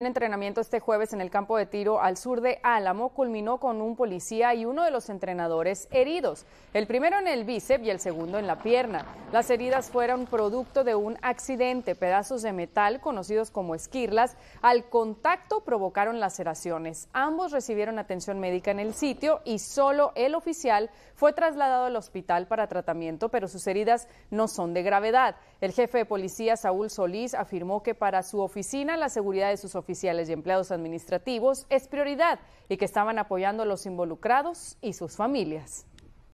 El entrenamiento este jueves en el campo de tiro al sur de Álamo culminó con un policía y uno de los entrenadores heridos, el primero en el bíceps y el segundo en la pierna. Las heridas fueron producto de un accidente, pedazos de metal conocidos como esquirlas, al contacto provocaron laceraciones. Ambos recibieron atención médica en el sitio y solo el oficial fue trasladado al hospital para tratamiento, pero sus heridas no son de gravedad. El jefe de policía Saúl Solís afirmó que para su oficina la seguridad de sus oficiales y empleados administrativos es prioridad y que estaban apoyando a los involucrados y sus familias.